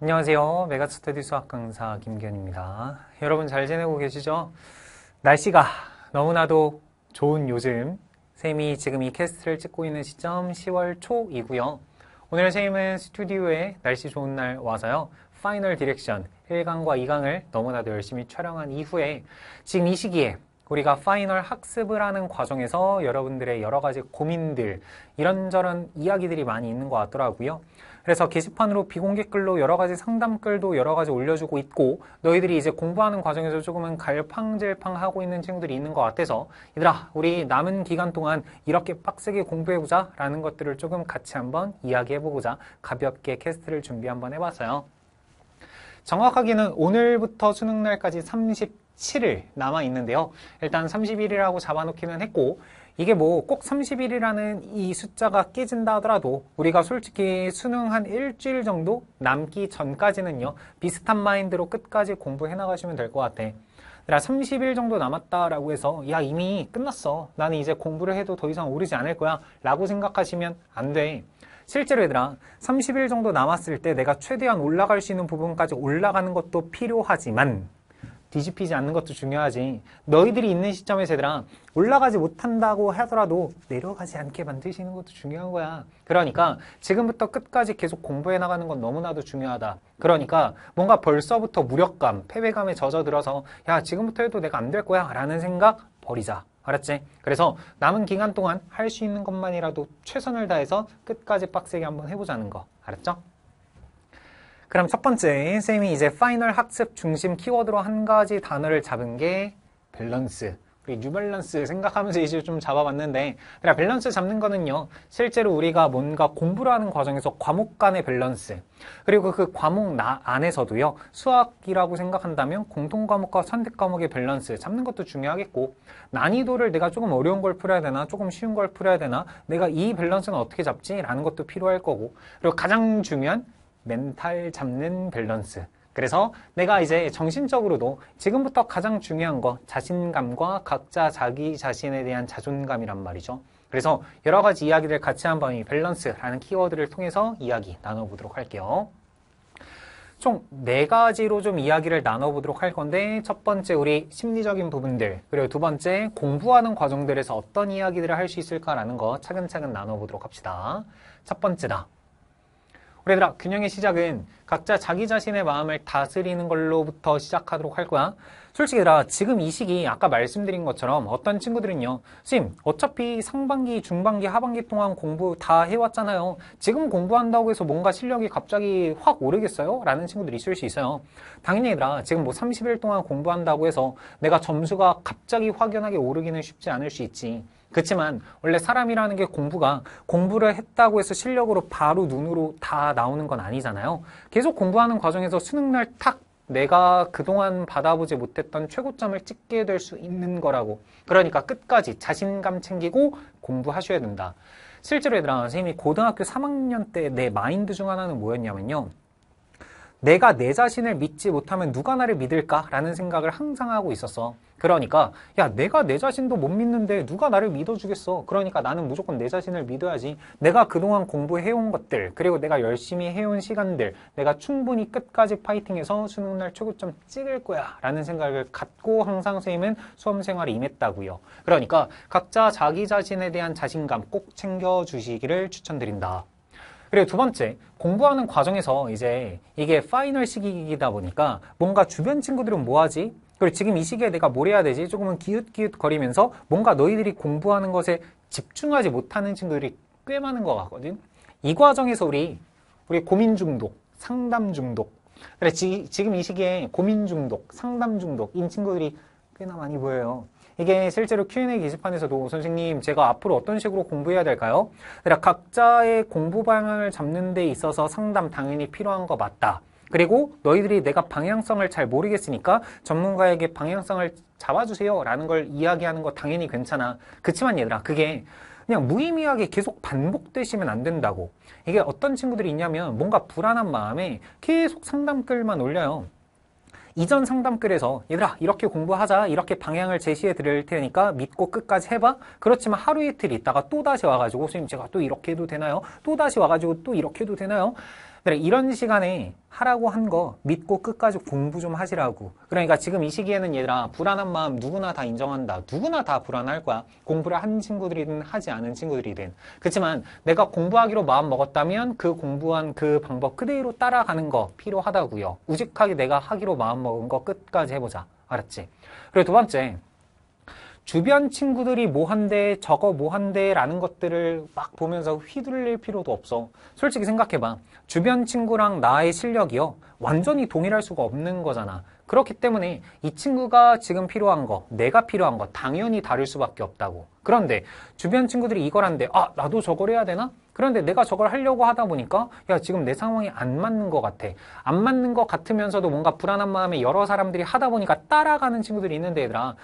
안녕하세요. 메가스터디 수학 강사 김기현입니다. 여러분 잘 지내고 계시죠? 날씨가 너무나도 좋은 요즘 쌤이 지금 이 캐스트를 찍고 있는 시점 10월 초이고요. 오늘 쌤은 스튜디오에 날씨 좋은 날 와서요. 파이널 디렉션 1강과 2강을 너무나도 열심히 촬영한 이후에 지금 이 시기에 우리가 파이널 학습을 하는 과정에서 여러분들의 여러 가지 고민들, 이런저런 이야기들이 많이 있는 것 같더라고요. 그래서 게시판으로 비공개 글로 여러 가지 상담 글도 여러 가지 올려주고 있고 너희들이 이제 공부하는 과정에서 조금은 갈팡질팡 하고 있는 친구들이 있는 것 같아서 얘들아 우리 남은 기간 동안 이렇게 빡세게 공부해보자 라는 것들을 조금 같이 한번 이야기해보고자 가볍게 캐스트를 준비 한번 해봤어요. 정확하게는 오늘부터 수능날까지 37일 남아있는데요. 일단 31일이라고 잡아놓기는 했고 이게 뭐 꼭 30일이라는 이 숫자가 깨진다 하더라도 우리가 솔직히 수능 한 일주일 정도 남기 전까지는요 비슷한 마인드로 끝까지 공부해 나가시면 될 것 같아 30일 정도 남았다라고 해서 야 이미 끝났어 나는 이제 공부를 해도 더 이상 오르지 않을 거야 라고 생각하시면 안돼 실제로 얘들아 30일 정도 남았을 때 내가 최대한 올라갈 수 있는 부분까지 올라가는 것도 필요하지만 뒤집히지 않는 것도 중요하지 너희들이 있는 시점에서 얘들아 올라가지 못한다고 하더라도 내려가지 않게 만드시는 것도 중요한 거야 그러니까 지금부터 끝까지 계속 공부해 나가는 건 너무나도 중요하다 그러니까 뭔가 벌써부터 무력감, 패배감에 젖어들어서 야 지금부터 해도 내가 안 될 거야 라는 생각 버리자. 알았지? 그래서 남은 기간 동안 할 수 있는 것만이라도 최선을 다해서 끝까지 빡세게 한번 해보자는 거. 알았죠? 그럼 첫 번째, 쌤이 이제 파이널 학습 중심 키워드로 한 가지 단어를 잡은 게 밸런스. 그 뉴밸런스 생각하면서 이제 좀 잡아봤는데 그냥 그러니까 밸런스 잡는 거는요 실제로 우리가 뭔가 공부를 하는 과정에서 과목 간의 밸런스 그리고 그 과목 나, 안에서도요 수학이라고 생각한다면 공통 과목과 선택 과목의 밸런스 잡는 것도 중요하겠고 난이도를 내가 조금 어려운 걸 풀어야 되나 조금 쉬운 걸 풀어야 되나 내가 이 밸런스는 어떻게 잡지? 라는 것도 필요할 거고 그리고 가장 중요한 멘탈 잡는 밸런스 그래서 내가 이제 정신적으로도 지금부터 가장 중요한 거 자신감과 각자 자기 자신에 대한 자존감이란 말이죠. 그래서 여러 가지 이야기를 같이 한번 이 밸런스라는 키워드를 통해서 이야기 나눠보도록 할게요. 총 네 가지로 좀 이야기를 나눠보도록 할 건데 첫 번째 우리 심리적인 부분들 그리고 두 번째 공부하는 과정들에서 어떤 이야기들을 할 수 있을까라는 거 차근차근 나눠보도록 합시다. 첫 번째다. 그래들아 균형의 시작은 각자 자기 자신의 마음을 다스리는 걸로부터 시작하도록 할 거야 솔직히 얘들아 지금 이 시기 아까 말씀드린 것처럼 어떤 친구들은요 선생님 어차피 상반기 중반기 하반기 동안 공부 다 해왔잖아요 지금 공부한다고 해서 뭔가 실력이 갑자기 확 오르겠어요? 라는 친구들이 있을 수 있어요 당연히 얘들아 지금 뭐 30일 동안 공부한다고 해서 내가 점수가 갑자기 확연하게 오르기는 쉽지 않을 수 있지 그렇지만 원래 사람이라는 게 공부가 공부를 했다고 해서 실력으로 바로 눈으로 다 나오는 건 아니잖아요. 계속 공부하는 과정에서 수능날 탁 내가 그동안 받아보지 못했던 최고점을 찍게 될 수 있는 거라고. 그러니까 끝까지 자신감 챙기고 공부하셔야 된다. 실제로 얘들아, 선생님이 고등학교 3학년 때 내 마인드 중 하나는 뭐였냐면요. 내가 내 자신을 믿지 못하면 누가 나를 믿을까라는 생각을 항상 하고 있었어. 그러니까 야 내가 내 자신도 못 믿는데 누가 나를 믿어주겠어. 그러니까 나는 무조건 내 자신을 믿어야지. 내가 그동안 공부해온 것들 그리고 내가 열심히 해온 시간들 내가 충분히 끝까지 파이팅해서 수능날 최고점 찍을 거야 라는 생각을 갖고 항상 선생님은 수험생활에 임했다고요. 그러니까 각자 자기 자신에 대한 자신감 꼭 챙겨주시기를 추천드립니다 그리고 두 번째, 공부하는 과정에서 이제 이게 파이널 시기이다 보니까 뭔가 주변 친구들은 뭐하지? 그리고 지금 이 시기에 내가 뭘 해야 되지? 조금은 기웃기웃 거리면서 뭔가 너희들이 공부하는 것에 집중하지 못하는 친구들이 꽤 많은 것 같거든. 이 과정에서 우리 우리 고민 중독, 상담 중독. 그래 지, 지금 이 시기에 고민 중독, 상담 중독인 친구들이 꽤나 많이 보여요. 이게 실제로 Q&A 게시판에서도 선생님 제가 앞으로 어떤 식으로 공부해야 될까요? 그러니까 각자의 공부 방향을 잡는 데 있어서 상담 당연히 필요한 거 맞다. 그리고 너희들이 내가 방향성을 잘 모르겠으니까 전문가에게 방향성을 잡아주세요 라는 걸 이야기하는 거 당연히 괜찮아 그치만 얘들아 그게 그냥 무의미하게 계속 반복되시면 안 된다고 이게 어떤 친구들이 있냐면 뭔가 불안한 마음에 계속 상담글만 올려요 이전 상담글에서 얘들아 이렇게 공부하자 이렇게 방향을 제시해 드릴 테니까 믿고 끝까지 해봐 그렇지만 하루 이틀 있다가 또다시 와가지고 선생님 제가 또 이렇게 해도 되나요? 또다시 와가지고 또 이렇게 해도 되나요? 그래, 이런 시간에 하라고 한 거 믿고 끝까지 공부 좀 하시라고. 그러니까 지금 이 시기에는 얘들아, 불안한 마음 누구나 다 인정한다. 누구나 다 불안할 거야. 공부를 한 친구들이든 하지 않은 친구들이든. 그렇지만 내가 공부하기로 마음 먹었다면 그 공부한 그 방법 그대로 따라가는 거 필요하다고요. 우직하게 내가 하기로 마음 먹은 거 끝까지 해보자. 알았지? 그리고 두 번째. 주변 친구들이 뭐 한대 저거 뭐 한대 라는 것들을 막 보면서 휘둘릴 필요도 없어 솔직히 생각해봐 주변 친구랑 나의 실력이요 완전히 동일할 수가 없는 거잖아 그렇기 때문에 이 친구가 지금 필요한 거 내가 필요한 거 당연히 다를 수밖에 없다고 그런데 주변 친구들이 이걸 한대 아 나도 저걸 해야 되나? 그런데 내가 저걸 하려고 하다 보니까 야 지금 내 상황이 안 맞는 것 같아 안 맞는 것 같으면서도 뭔가 불안한 마음에 여러 사람들이 하다 보니까 따라가는 친구들이 있는데 얘들아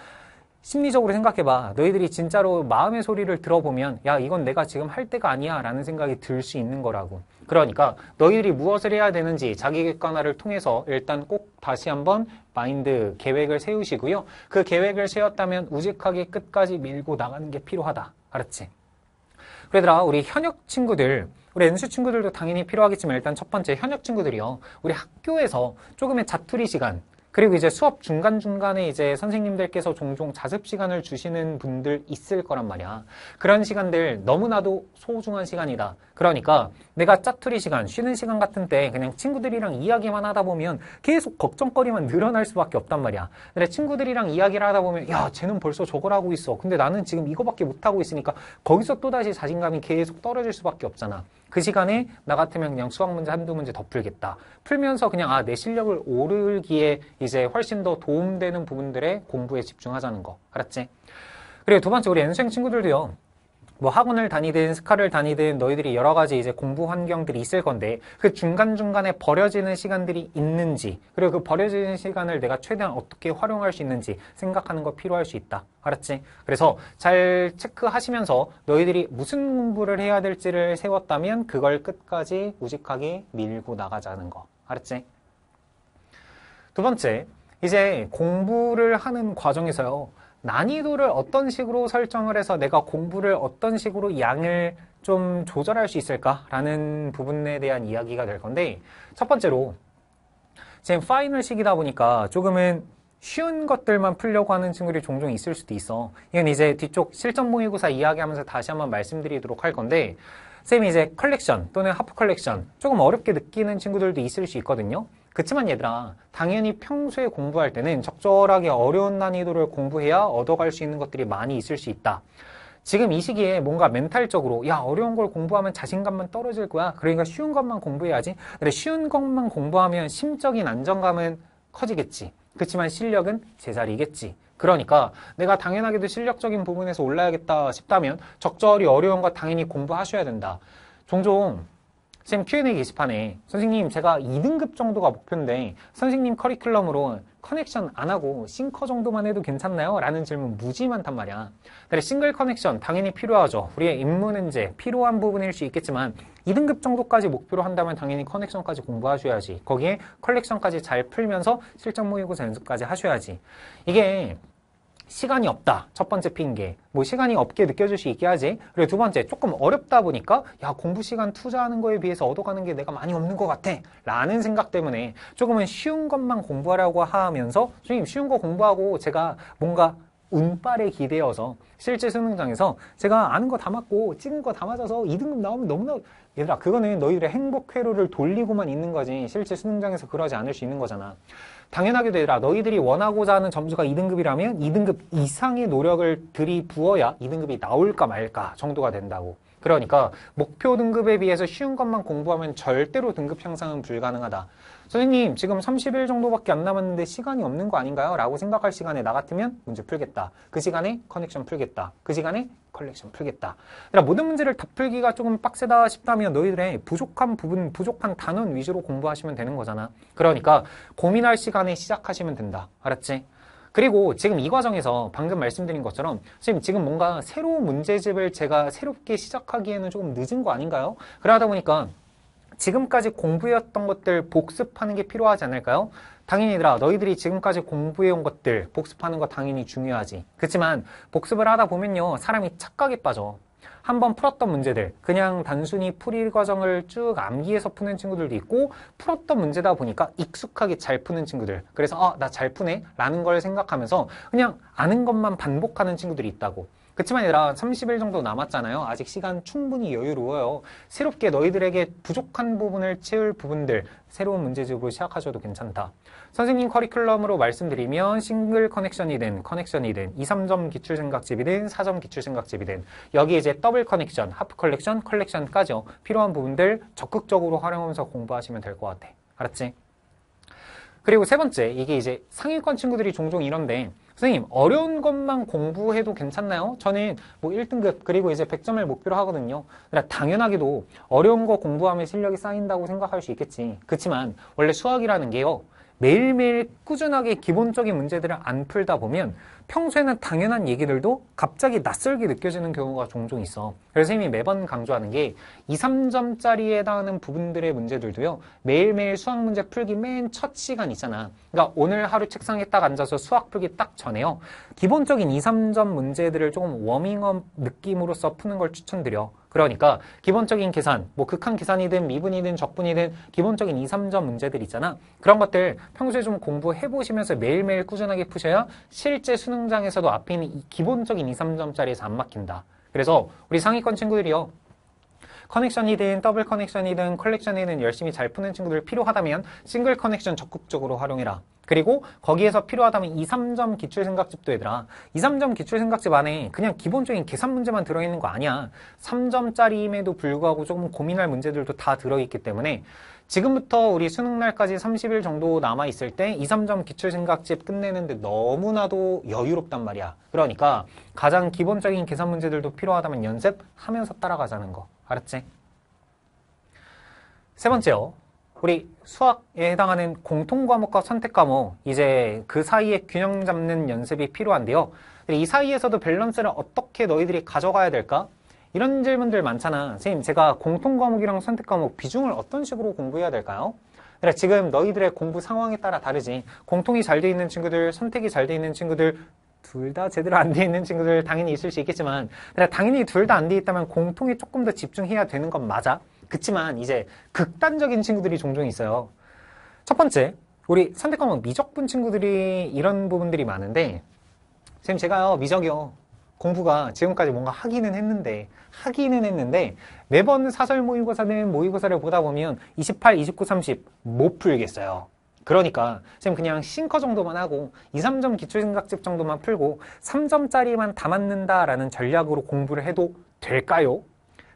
심리적으로 생각해봐. 너희들이 진짜로 마음의 소리를 들어보면 야 이건 내가 지금 할 때가 아니야 라는 생각이 들 수 있는 거라고. 그러니까 너희들이 무엇을 해야 되는지 자기객관화를 통해서 일단 꼭 다시 한번 마인드 계획을 세우시고요. 그 계획을 세웠다면 우직하게 끝까지 밀고 나가는 게 필요하다. 알았지? 그러더라 우리 현역 친구들 우리 n 수 친구들도 당연히 필요하겠지만 일단 첫 번째 현역 친구들이요. 우리 학교에서 조금의 자투리 시간 그리고 이제 수업 중간중간에 이제 선생님들께서 종종 자습 시간을 주시는 분들 있을 거란 말이야. 그런 시간들 너무나도 소중한 시간이다. 그러니까 내가 짜투리 시간, 쉬는 시간 같은 때 그냥 친구들이랑 이야기만 하다 보면 계속 걱정거리만 늘어날 수밖에 없단 말이야. 근데 친구들이랑 이야기를 하다 보면 야, 쟤는 벌써 저걸 하고 있어. 근데 나는 지금 이거밖에 못하고 있으니까 거기서 또다시 자신감이 계속 떨어질 수밖에 없잖아. 그 시간에 나 같으면 그냥 수학 문제 한두 문제 더 풀겠다. 풀면서 그냥 아, 내 실력을 오르기에 이제 훨씬 더 도움되는 부분들의 공부에 집중하자는 거. 알았지? 그리고 두 번째 우리 N수행 친구들도요. 뭐 학원을 다니든 스카를 다니든 너희들이 여러 가지 이제 공부 환경들이 있을 건데 그 중간중간에 버려지는 시간들이 있는지 그리고 그 버려지는 시간을 내가 최대한 어떻게 활용할 수 있는지 생각하는 거 필요할 수 있다. 알았지? 그래서 잘 체크하시면서 너희들이 무슨 공부를 해야 될지를 세웠다면 그걸 끝까지 우직하게 밀고 나가자는 거. 알았지? 두 번째, 이제 공부를 하는 과정에서요. 난이도를 어떤 식으로 설정을 해서 내가 공부를 어떤 식으로 양을 좀 조절할 수 있을까라는 부분에 대한 이야기가 될 건데 첫 번째로 지금 파이널 식이다 보니까 조금은 쉬운 것들만 풀려고 하는 친구들이 종종 있을 수도 있어 이건 이제 뒤쪽 실전 모의고사 이야기하면서 다시 한번 말씀드리도록 할 건데 선생님이 이제 컬렉션 또는 하프 컬렉션 조금 어렵게 느끼는 친구들도 있을 수 있거든요 그렇지만 얘들아 당연히 평소에 공부할 때는 적절하게 어려운 난이도를 공부해야 얻어갈 수 있는 것들이 많이 있을 수 있다. 지금 이 시기에 뭔가 멘탈적으로 야 어려운 걸 공부하면 자신감만 떨어질 거야 그러니까 쉬운 것만 공부해야지 근데 쉬운 것만 공부하면 심적인 안정감은 커지겠지 그렇지만 실력은 제자리겠지 그러니까 내가 당연하게도 실력적인 부분에서 올라야겠다 싶다면 적절히 어려운 것 당연히 공부하셔야 된다 종종 선생님 Q&A 게시판에 선생님 제가 2등급 정도가 목표인데 선생님 커리큘럼으로 커넥션 안 하고 싱커 정도만 해도 괜찮나요? 라는 질문 무지 많단 말이야. 그래 싱글 커넥션 당연히 필요하죠. 우리의 입문은제 필요한 부분일 수 있겠지만 2등급 정도까지 목표로 한다면 당연히 커넥션까지 공부하셔야지. 거기에 컬렉션까지 잘 풀면서 실전 모의고사 연습까지 하셔야지. 이게 시간이 없다. 첫 번째 핑계. 뭐 시간이 없게 느껴질 수 있게 하지. 그리고 두 번째, 조금 어렵다 보니까 야 공부 시간 투자하는 거에 비해서 얻어가는 게 내가 많이 없는 것 같아. 라는 생각 때문에 조금은 쉬운 것만 공부하라고 하면서 선생님 쉬운 거 공부하고 제가 뭔가 운빨에 기대어서 실제 수능장에서 제가 아는 거 다 맞고 찍은 거 다 맞아서 2등급 나오면 너무나 얘들아 그거는 너희들의 행복 회로를 돌리고만 있는 거지 실제 수능장에서 그러지 않을 수 있는 거잖아 당연하게도 얘들아 너희들이 원하고자 하는 점수가 2등급이라면 2등급 이상의 노력을 들이부어야 2등급이 나올까 말까 정도가 된다고 그러니까 목표 등급에 비해서 쉬운 것만 공부하면 절대로 등급 향상은 불가능하다 선생님 지금 30일 정도밖에 안 남았는데 시간이 없는 거 아닌가요? 라고 생각할 시간에 나 같으면 문제 풀겠다. 그 시간에 커넥션 풀겠다. 그 시간에 컬렉션 풀겠다. 그러니까 모든 문제를 다 풀기가 조금 빡세다 싶다면 너희들의 부족한 부분, 부족한 단원 위주로 공부하시면 되는 거잖아. 그러니까 고민할 시간에 시작하시면 된다. 알았지? 그리고 지금 이 과정에서 방금 말씀드린 것처럼 선생님 지금 뭔가 새로운 문제집을 제가 새롭게 시작하기에는 조금 늦은 거 아닌가요? 그러다 보니까 지금까지 공부해왔던 것들 복습하는 게 필요하지 않을까요? 당연히 얘들아 너희들이 지금까지 공부해온 것들 복습하는 거 당연히 중요하지 그렇지만 복습을 하다 보면요 사람이 착각에 빠져 한번 풀었던 문제들 그냥 단순히 풀이 과정을 쭉 암기해서 푸는 친구들도 있고 풀었던 문제다 보니까 익숙하게 잘 푸는 친구들 그래서 아나잘 어, 푸네 라는 걸 생각하면서 그냥 아는 것만 반복하는 친구들이 있다고 그렇지만 얘들아 30일 정도 남았잖아요. 아직 시간 충분히 여유로워요. 새롭게 너희들에게 부족한 부분을 채울 부분들 새로운 문제집으로 시작하셔도 괜찮다. 선생님 커리큘럼으로 말씀드리면 싱글 커넥션이든 커넥션이든 2, 3점 기출생각집이든 4점 기출생각집이든 여기 이제 더블 커넥션, 하프 컬렉션, 컬렉션까지 필요한 부분들 적극적으로 활용하면서 공부하시면 될 것 같아. 알았지? 그리고 세 번째, 이게 이제 상위권 친구들이 종종 이런데 선생님 어려운 것만 공부해도 괜찮나요? 저는 뭐 1등급 그리고 이제 100점을 목표로 하거든요. 그러니까 당연하게도 어려운 거 공부하면 실력이 쌓인다고 생각할 수 있겠지. 그렇지만 원래 수학이라는 게요. 매일매일 꾸준하게 기본적인 문제들을 안 풀다 보면 평소에는 당연한 얘기들도 갑자기 낯설게 느껴지는 경우가 종종 있어. 그래서 선생님이 매번 강조하는 게 2, 3점짜리에 해당하는 부분들의 문제들도요. 매일매일 수학 문제 풀기 맨 첫 시간 있잖아. 그러니까 오늘 하루 책상에 딱 앉아서 수학 풀기 딱 전에요. 기본적인 2, 3점 문제들을 조금 워밍업 느낌으로써 푸는 걸 추천드려. 그러니까 기본적인 계산, 뭐 극한 계산이든 미분이든 적분이든 기본적인 2, 3점 문제들 있잖아. 그런 것들 평소에 좀 공부해보시면서 매일매일 꾸준하게 푸셔야 실제 수능장에서도 앞에 있는 기본적인 2, 3점짜리에서 안 막힌다. 그래서 우리 상위권 친구들이요. 커넥션이든 더블 커넥션이든 컬렉션이든 열심히 잘 푸는 친구들 필요하다면 싱글 커넥션 적극적으로 활용해라. 그리고 거기에서 필요하다면 2, 3점 기출생각집도 얘들아 2, 3점 기출생각집 안에 그냥 기본적인 계산 문제만 들어있는 거 아니야 3점짜리임에도 불구하고 조금 고민할 문제들도 다 들어있기 때문에 지금부터 우리 수능날까지 30일 정도 남아있을 때 2, 3점 기출생각집 끝내는데 너무나도 여유롭단 말이야. 그러니까 가장 기본적인 계산 문제들도 필요하다면 연습하면서 따라가자는 거. 알았지? 세 번째요. 우리 수학에 해당하는 공통 과목과 선택 과목 이제 그 사이에 균형 잡는 연습이 필요한데요. 이 사이에서도 밸런스를 어떻게 너희들이 가져가야 될까? 이런 질문들 많잖아. 선생님, 제가 공통 과목이랑 선택 과목 비중을 어떤 식으로 공부해야 될까요? 그래, 지금 너희들의 공부 상황에 따라 다르지. 공통이 잘 돼 있는 친구들, 선택이 잘 돼 있는 친구들, 둘 다 제대로 안 돼 있는 친구들 당연히 있을 수 있겠지만, 그래, 당연히 둘 다 안 돼 있다면 공통에 조금 더 집중해야 되는 건 맞아. 그렇지만 이제 극단적인 친구들이 종종 있어요. 첫 번째, 우리 선택 과목 미적분 친구들이 이런 부분들이 많은데, 선생님 제가요 미적이요 공부가 지금까지 뭔가 하기는 했는데 하기는 했는데 매번 사설 모의고사는 모의고사를 보다 보면 28, 29, 30 못 풀겠어요. 그러니까 지금 그냥 싱커 정도만 하고 2, 3점 기초생각집 정도만 풀고 3점짜리만 다 맞는다라는 전략으로 공부를 해도 될까요?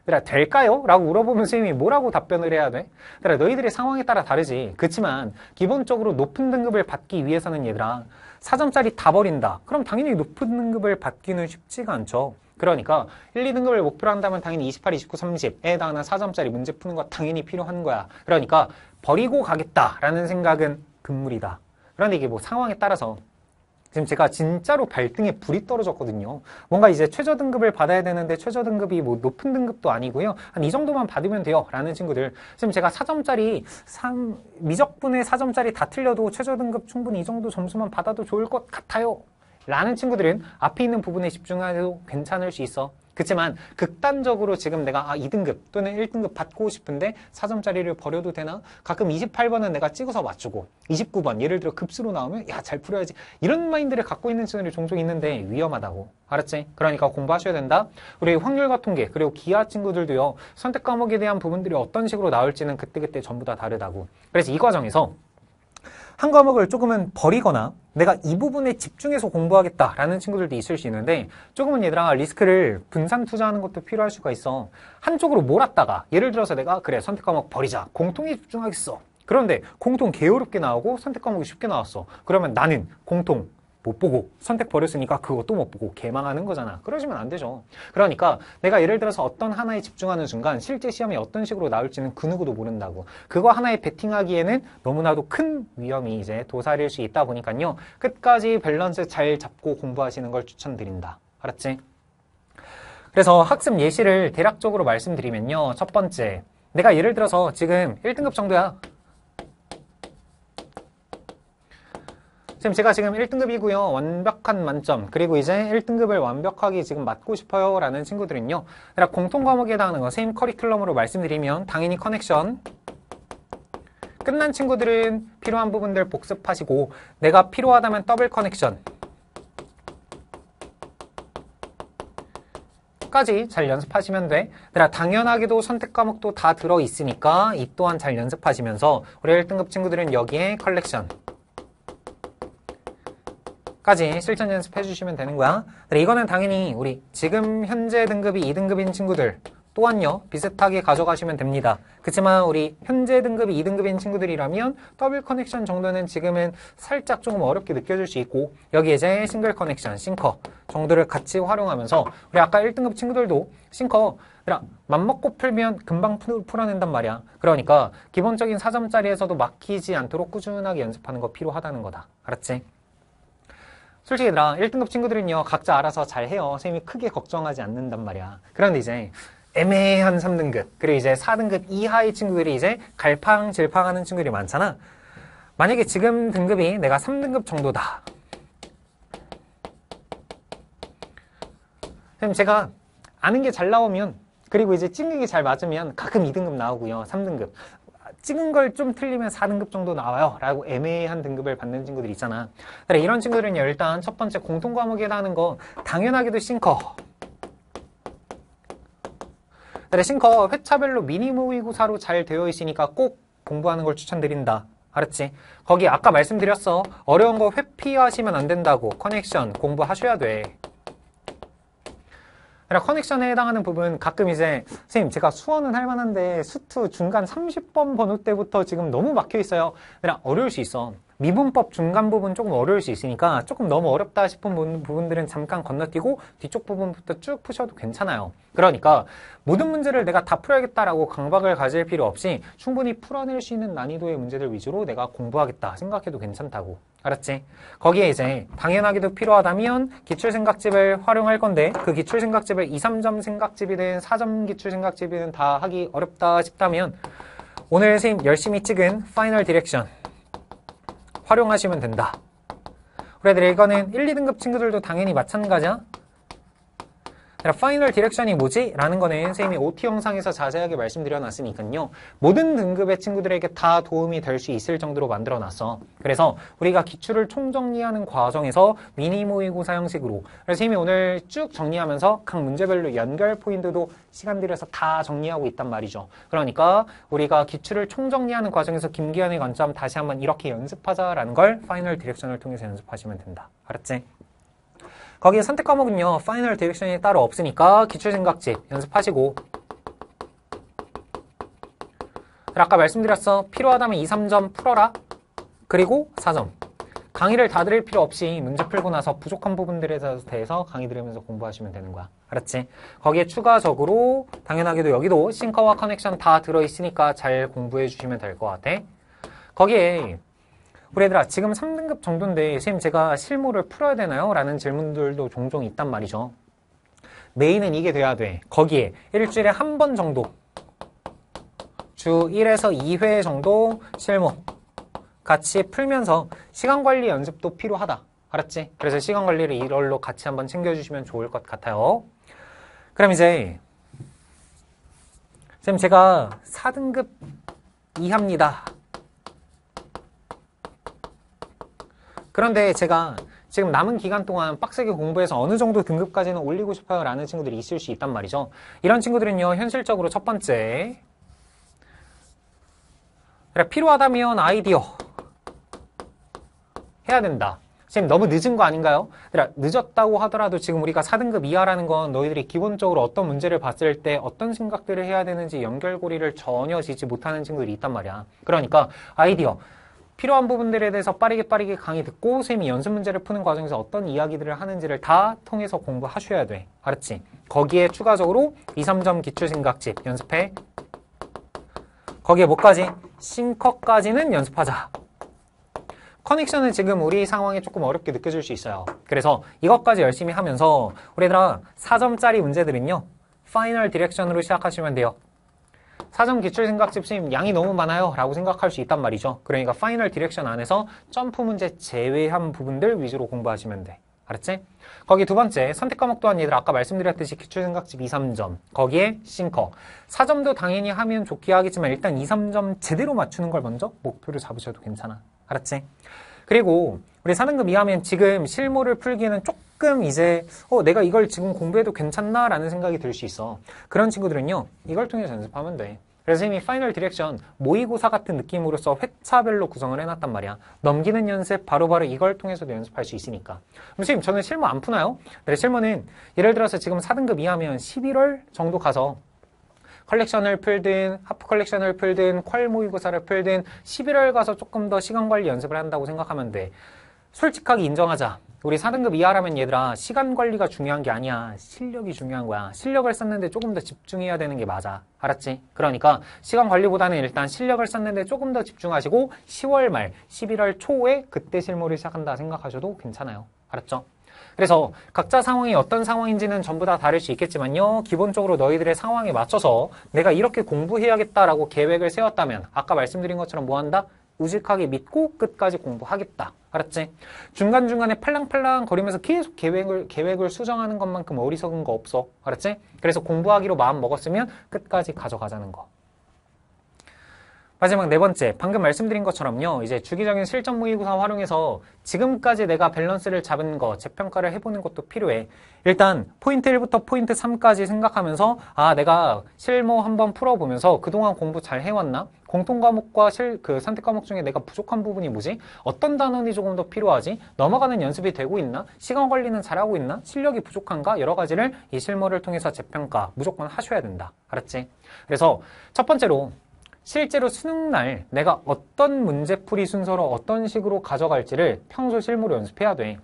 그래 될까요? 라고 물어보면 선생님이 뭐라고 답변을 해야 돼? 그래 너희들의 상황에 따라 다르지 그렇지만 기본적으로 높은 등급을 받기 위해서는 얘들아 4점짜리 다 버린다. 그럼 당연히 높은 등급을 받기는 쉽지가 않죠. 그러니까 1, 2등급을 목표로 한다면 당연히 28, 29, 30에 해당하는 4점짜리 문제 푸는 거 당연히 필요한 거야. 그러니까 버리고 가겠다라는 생각은 금물이다. 그런데 이게 뭐 상황에 따라서 지금 제가 진짜로 발등에 불이 떨어졌거든요. 뭔가 이제 최저등급을 받아야 되는데 최저등급이 뭐 높은 등급도 아니고요. 한 이 정도만 받으면 돼요. 라는 친구들. 지금 제가 4점짜리 3, 미적분의 4점짜리 다 틀려도 최저등급 충분히 이 정도 점수만 받아도 좋을 것 같아요. 라는 친구들은 앞에 있는 부분에 집중해도 괜찮을 수 있어. 그렇지만 극단적으로 지금 내가 아 2등급 또는 1등급 받고 싶은데 4점짜리를 버려도 되나? 가끔 28번은 내가 찍어서 맞추고 29번 예를 들어 급수로 나오면 야 잘 풀어야지 이런 마인드를 갖고 있는 친구들이 종종 있는데 위험하다고 알았지? 그러니까 공부하셔야 된다 우리 확률과 통계 그리고 기하 친구들도요 선택 과목에 대한 부분들이 어떤 식으로 나올지는 그때그때 전부 다 다르다고 그래서 이 과정에서 한 과목을 조금은 버리거나 내가 이 부분에 집중해서 공부하겠다라는 친구들도 있을 수 있는데 조금은 얘들아 리스크를 분산 투자하는 것도 필요할 수가 있어 한쪽으로 몰았다가 예를 들어서 내가 그래 선택 과목 버리자 공통에 집중하겠어 그런데 공통 게으롭게 나오고 선택 과목이 쉽게 나왔어 그러면 나는 공통 못 보고 선택 버렸으니까 그것도 못 보고 개망하는 거잖아. 그러시면 안 되죠. 그러니까 내가 예를 들어서 어떤 하나에 집중하는 순간 실제 시험이 어떤 식으로 나올지는 그 누구도 모른다고. 그거 하나에 베팅하기에는 너무나도 큰 위험이 이제 도사릴 수 있다 보니까요. 끝까지 밸런스 잘 잡고 공부하시는 걸 추천드린다. 알았지? 그래서 학습 예시를 대략적으로 말씀드리면요. 첫 번째, 내가 예를 들어서 지금 1등급 정도야. 지금 제가 지금 1등급이고요. 완벽한 만점. 그리고 이제 1등급을 완벽하게 지금 맞고 싶어요. 라는 친구들은요. 대략 공통 과목에 해당하는 거, 세임 커리큘럼으로 말씀드리면 당연히 커넥션, 끝난 친구들은 필요한 부분들 복습하시고 내가 필요하다면 더블 커넥션 까지 잘 연습하시면 돼. 내가 당연하게도 선택 과목도 다 들어있으니까 이 또한 잘 연습하시면서 우리 1등급 친구들은 여기에 컬렉션 까지 실전 연습해 주시면 되는 거야. 근데 이거는 당연히 우리 지금 현재 등급이 2등급인 친구들 또한요 비슷하게 가져가시면 됩니다. 그렇지만 우리 현재 등급이 2등급인 친구들이라면 더블 커넥션 정도는 지금은 살짝 조금 어렵게 느껴질 수 있고 여기 에 이제 싱글 커넥션, 싱커 정도를 같이 활용하면서 우리 아까 1등급 친구들도 싱커 얘 맘먹고 풀면 금방 풀어낸단 말이야. 그러니까 기본적인 4점짜리에서도 막히지 않도록 꾸준하게 연습하는 거 필요하다는 거다. 알았지? 솔직히 얘들아 1등급 친구들은요 각자 알아서 잘 해요 선생님이 크게 걱정하지 않는단 말이야 그런데 이제 애매한 3등급 그리고 이제 4등급 이하의 친구들이 이제 갈팡질팡하는 친구들이 많잖아 만약에 지금 등급이 내가 3등급 정도다 선생님 제가 아는 게 잘 나오면 그리고 이제 찍는 게 잘 맞으면 가끔 2등급 나오고요 3등급 찍은 걸 좀 틀리면 4등급 정도 나와요 라고 애매한 등급을 받는 친구들 있잖아 그래 이런 친구들은 일단 첫 번째 공통 과목이라 하는 거 당연하게도 싱커 그래 싱커 회차별로 미니 모의고사로 잘 되어 있으니까 꼭 공부하는 걸 추천드린다 알았지? 거기 아까 말씀드렸어 어려운 거 회피하시면 안 된다고 커넥션 공부하셔야 돼 그러니까 커넥션에 해당하는 부분 가끔 이제 선생님 제가 수원은 할 만한데 수투 중간 30번 번호 때부터 지금 너무 막혀 있어요. 그러니까 어려울 수 있어. 미분법 중간 부분 조금 어려울 수 있으니까 조금 너무 어렵다 싶은 부분들은 잠깐 건너뛰고 뒤쪽 부분부터 쭉 푸셔도 괜찮아요. 그러니까 모든 문제를 내가 다 풀어야겠다라고 강박을 가질 필요 없이 충분히 풀어낼 수 있는 난이도의 문제들 위주로 내가 공부하겠다 생각해도 괜찮다고. 알았지? 거기에 이제 당연하게도 필요하다면 기출생각집을 활용할 건데 그 기출생각집을 2, 3점 생각집이든 4점 기출생각집이든 다 하기 어렵다 싶다면 오늘 선생님 열심히 찍은 파이널 디렉션 활용하시면 된다. 그래 이거는 1, 2등급 친구들도 당연히 마찬가지야. 파이널 디렉션이 뭐지? 라는 거는 선생님이 OT 영상에서 자세하게 말씀드려놨으니까요. 모든 등급의 친구들에게 다 도움이 될 수 있을 정도로 만들어놨어. 그래서 우리가 기출을 총정리하는 과정에서 미니 모의고사 형식으로 그래서 선생님이 오늘 쭉 정리하면서 각 문제별로 연결 포인트도 시간 들여서 다 정리하고 있단 말이죠. 그러니까 우리가 기출을 총정리하는 과정에서 김기현의 관점 다시 한번 이렇게 연습하자라는 걸 파이널 디렉션을 통해서 연습하시면 된다. 알았지? 거기에 선택 과목은요. 파이널 디렉션이 따로 없으니까 기출생각지 연습하시고 아까 말씀드렸어. 필요하다면 2, 3점 풀어라. 그리고 4점. 강의를 다 들을 필요 없이 문제 풀고 나서 부족한 부분들에 대해서 강의 들으면서 공부하시면 되는 거야. 알았지? 거기에 추가적으로 당연하게도 여기도 싱커와 커넥션 다 들어있으니까 잘 공부해 주시면 될 것 같아. 거기에 우리 애들아 지금 3등급 정도인데 선생님 제가 실무를 풀어야 되나요? 라는 질문들도 종종 있단 말이죠. 메인은 이게 돼야 돼. 거기에 일주일에 한 번 정도 주 1에서 2회 정도 실무 같이 풀면서 시간 관리 연습도 필요하다. 알았지? 그래서 시간 관리를 이럴로 같이 한번 챙겨주시면 좋을 것 같아요. 그럼 이제 선생님 제가 4등급 이합니다 그런데 제가 지금 남은 기간 동안 빡세게 공부해서 어느 정도 등급까지는 올리고 싶어요 라는 친구들이 있을 수 있단 말이죠. 이런 친구들은요, 현실적으로 첫 번째 그러니까 필요하다면 아이디어 해야 된다. 지금 너무 늦은 거 아닌가요? 그러니까 늦었다고 하더라도 지금 우리가 4등급 이하라는 건 너희들이 기본적으로 어떤 문제를 봤을 때 어떤 생각들을 해야 되는지 연결고리를 전혀 지지 못하는 친구들이 있단 말이야. 그러니까 아이디어. 필요한 부분들에 대해서 빠르게 빠르게 강의 듣고 쌤이 연습 문제를 푸는 과정에서 어떤 이야기들을 하는지를 다 통해서 공부하셔야 돼. 알았지? 거기에 추가적으로 2, 3점 기출 생각집 연습해. 거기에 뭐까지? 싱커까지는 연습하자. 커넥션은 지금 우리 상황에 조금 어렵게 느껴질 수 있어요. 그래서 이것까지 열심히 하면서 우리 얘들아 4점짜리 문제들은요. 파이널 디렉션으로 시작하시면 돼요. 사전 기출 생각집 수임 양이 너무 많아요 라고 생각할 수 있단 말이죠 그러니까 파이널 디렉션 안에서 점프 문제 제외한 부분들 위주로 공부하시면 돼 알았지? 거기 두 번째 선택 과목 또한 얘들 아까 말씀드렸듯이 기출생각집 2, 3점 거기에 싱커 사점도 당연히 하면 좋긴 하겠지만 일단 2, 3점 제대로 맞추는 걸 먼저 목표를 잡으셔도 괜찮아 알았지? 그리고 우리 사는금 이하면 지금 실무를 풀기에는 조금 이제 어 내가 이걸 지금 공부해도 괜찮나 라는 생각이 들 수 있어 그런 친구들은요 이걸 통해서 연습하면 돼 그래서 이미 파이널 디렉션 모의고사 같은 느낌으로서 회차별로 구성을 해놨단 말이야. 넘기는 연습 바로바로 바로 이걸 통해서도 연습할 수 있으니까. 선생님 저는 실무 안 푸나요? 네, 실무는 예를 들어서 지금 4등급 이하면 11월 정도 가서 컬렉션을 풀든 하프 컬렉션을 풀든 퀄 모의고사를 풀든 11월 가서 조금 더 시간 관리 연습을 한다고 생각하면 돼. 솔직하게 인정하자. 우리 4등급 이하라면 얘들아 시간 관리가 중요한 게 아니야 실력이 중요한 거야 실력을 썼는데 조금 더 집중해야 되는 게 맞아 알았지? 그러니까 시간 관리보다는 일단 실력을 썼는데 조금 더 집중하시고 10월 말 11월 초에 그때 실무를 시작한다 생각하셔도 괜찮아요 알았죠? 그래서 각자 상황이 어떤 상황인지는 전부 다 다를 수 있겠지만요. 기본적으로 너희들의 상황에 맞춰서 내가 이렇게 공부해야겠다라고 계획을 세웠다면 아까 말씀드린 것처럼 뭐 한다? 우직하게 믿고 끝까지 공부하겠다. 알았지? 중간중간에 팔랑팔랑 거리면서 계속 계획을, 계획을 수정하는 것만큼 어리석은 거 없어. 알았지? 그래서 공부하기로 마음 먹었으면 끝까지 가져가자는 거. 마지막 네 번째, 방금 말씀드린 것처럼요. 이제 주기적인 실전 모의고사 활용해서 지금까지 내가 밸런스를 잡은 거, 재평가를 해보는 것도 필요해. 일단 포인트 1부터 포인트 3까지 생각하면서 아, 내가 실무 한번 풀어보면서 그동안 공부 잘 해왔나? 공통 과목과 실 그 선택 과목 중에 내가 부족한 부분이 뭐지? 어떤 단원이 조금 더 필요하지? 넘어가는 연습이 되고 있나? 시간 관리는 잘하고 있나? 실력이 부족한가? 여러 가지를 이 실무를 통해서 재평가 무조건 하셔야 된다. 알았지? 그래서 첫 번째로 실제로 수능날 내가 어떤 문제풀이 순서로 어떤 식으로 가져갈지를 평소 실무로 연습해야 돼.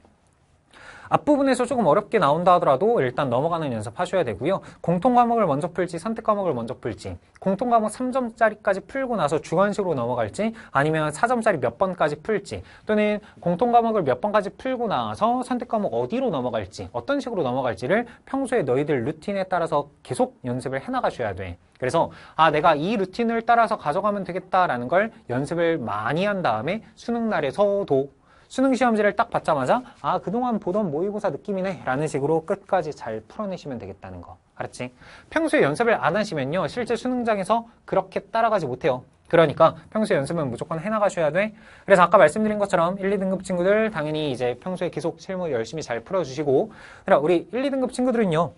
앞부분에서 조금 어렵게 나온다 하더라도 일단 넘어가는 연습하셔야 되고요. 공통 과목을 먼저 풀지 선택 과목을 먼저 풀지 공통 과목 3점짜리까지 풀고 나서 주관식으로 넘어갈지 아니면 4점짜리 몇 번까지 풀지 또는 공통 과목을 몇 번까지 풀고 나서 선택 과목 어디로 넘어갈지 어떤 식으로 넘어갈지를 평소에 너희들 루틴에 따라서 계속 연습을 해나가셔야 돼. 그래서 아 내가 이 루틴을 따라서 가져가면 되겠다라는 걸 연습을 많이 한 다음에 수능 날에서도 수능 시험지를 딱 받자마자 아 그동안 보던 모의고사 느낌이네 라는 식으로 끝까지 잘 풀어내시면 되겠다는 거 알았지? 평소에 연습을 안 하시면요 실제 수능장에서 그렇게 따라가지 못해요 그러니까 평소에 연습은 무조건 해나가셔야 돼. 그래서 아까 말씀드린 것처럼 1, 2등급 친구들 당연히 이제 평소에 계속 실무 열심히 잘 풀어주시고 그러 우리 1, 2등급 친구들은요.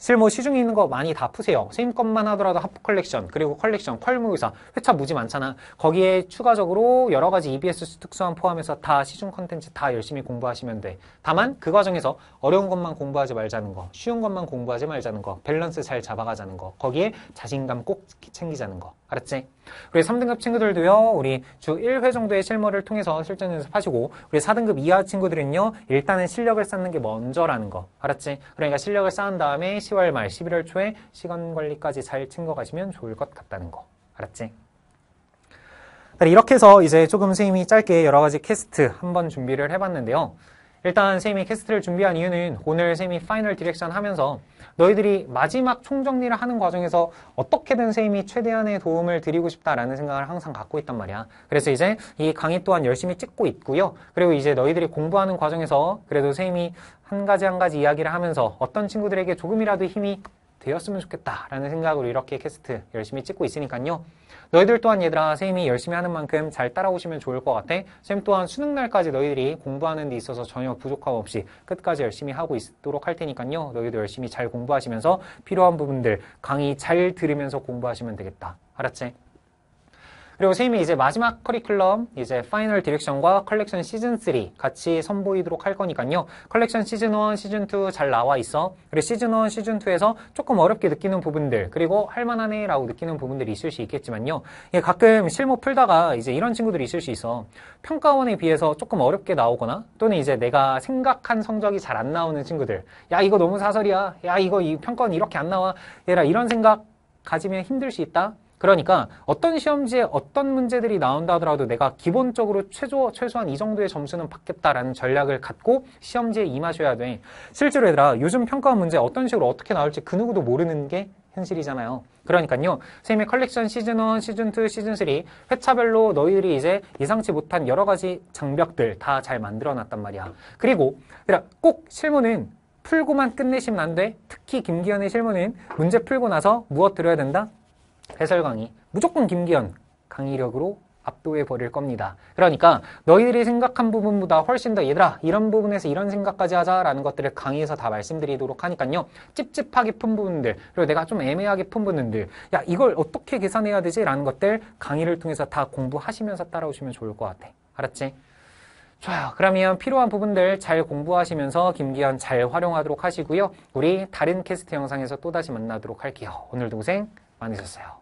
실무 시중에 있는 거 많이 다 푸세요. 선생님 것만 하더라도 하프 컬렉션, 그리고 컬렉션, 컬무의사, 회차 무지 많잖아. 거기에 추가적으로 여러 가지 EBS 특수한 포함해서 다 시중 컨텐츠 다 열심히 공부하시면 돼. 다만 그 과정에서 어려운 것만 공부하지 말자는 거, 쉬운 것만 공부하지 말자는 거, 밸런스 잘 잡아가자는 거, 거기에 자신감 꼭 챙기자는 거. 알았지? 우리 3등급 친구들도요, 우리 주 1회 정도의 실무를 통해서 실전 연습하시고, 우리 4등급 이하 친구들은요, 일단은 실력을 쌓는 게 먼저라는 거. 알았지? 그러니까 실력을 쌓은 다음에 10월 말, 11월 초에 시간 관리까지 잘 챙겨가시면 좋을 것 같다는 거. 알았지? 네, 이렇게 해서 이제 조금 선생님이 짧게 여러 가지 퀘스트 한번 준비를 해봤는데요. 일단 쌤이 캐스트를 준비한 이유는 오늘 쌤이 파이널 디렉션 하면서 너희들이 마지막 총정리를 하는 과정에서 어떻게든 쌤이 최대한의 도움을 드리고 싶다라는 생각을 항상 갖고 있단 말이야. 그래서 이제 이 강의 또한 열심히 찍고 있고요. 그리고 이제 너희들이 공부하는 과정에서 그래도 쌤이 한 가지 한 가지 이야기를 하면서 어떤 친구들에게 조금이라도 힘이 되었으면 좋겠다라는 생각으로 이렇게 캐스트 열심히 찍고 있으니까요. 너희들 또한 얘들아 선생님이 열심히 하는 만큼 잘 따라오시면 좋을 것 같아. 선생님 또한 수능 날까지 너희들이 공부하는 데 있어서 전혀 부족함 없이 끝까지 열심히 하고 있도록 할 테니까요. 너희도 열심히 잘 공부하시면서 필요한 부분들 강의 잘 들으면서 공부하시면 되겠다. 알았지? 그리고 선생님이 이제 마지막 커리큘럼 이제 파이널 디렉션과 컬렉션 시즌 3 같이 선보이도록 할 거니까요. 컬렉션 시즌 1, 시즌 2 잘 나와 있어. 그리고 시즌 1, 시즌 2에서 조금 어렵게 느끼는 부분들 그리고 할만하네 라고 느끼는 부분들이 있을 수 있겠지만요. 예, 가끔 실무 풀다가 이제 이런 친구들이 있을 수 있어. 평가원에 비해서 조금 어렵게 나오거나 또는 이제 내가 생각한 성적이 잘 안 나오는 친구들 야 이거 너무 사설이야. 야 이거 이 평가원 이렇게 안 나와. 얘라 이런 생각 가지면 힘들 수 있다. 그러니까 어떤 시험지에 어떤 문제들이 나온다 하더라도 내가 기본적으로 최소, 최소한 이 정도의 점수는 받겠다라는 전략을 갖고 시험지에 임하셔야 돼. 실제로 얘들아, 요즘 평가 문제 어떤 식으로 어떻게 나올지 그 누구도 모르는 게 현실이잖아요. 그러니까요. 선생님의 컬렉션 시즌 1, 시즌 2, 시즌 3 회차별로 너희들이 이제 예상치 못한 여러 가지 장벽들 다 잘 만들어 놨단 말이야. 그리고 꼭 실무는 풀고만 끝내시면 안 돼. 특히 김기현의 실무는 문제 풀고 나서 무엇 들어야 된다? 해설 강의 무조건 김기현 강의력으로 압도해 버릴 겁니다. 그러니까 너희들이 생각한 부분보다 훨씬 더 얘들아 이런 부분에서 이런 생각까지 하자라는 것들을 강의에서 다 말씀드리도록 하니까요. 찝찝하게 푼 부분들 그리고 내가 좀 애매하게 푼 부분들 야 이걸 어떻게 계산해야 되지? 라는 것들 강의를 통해서 다 공부하시면서 따라오시면 좋을 것 같아. 알았지? 좋아요. 그러면 필요한 부분들 잘 공부하시면서 김기현 잘 활용하도록 하시고요. 우리 다른 캐스트 영상에서 또다시 만나도록 할게요. 오늘도 고생 많으셨어요.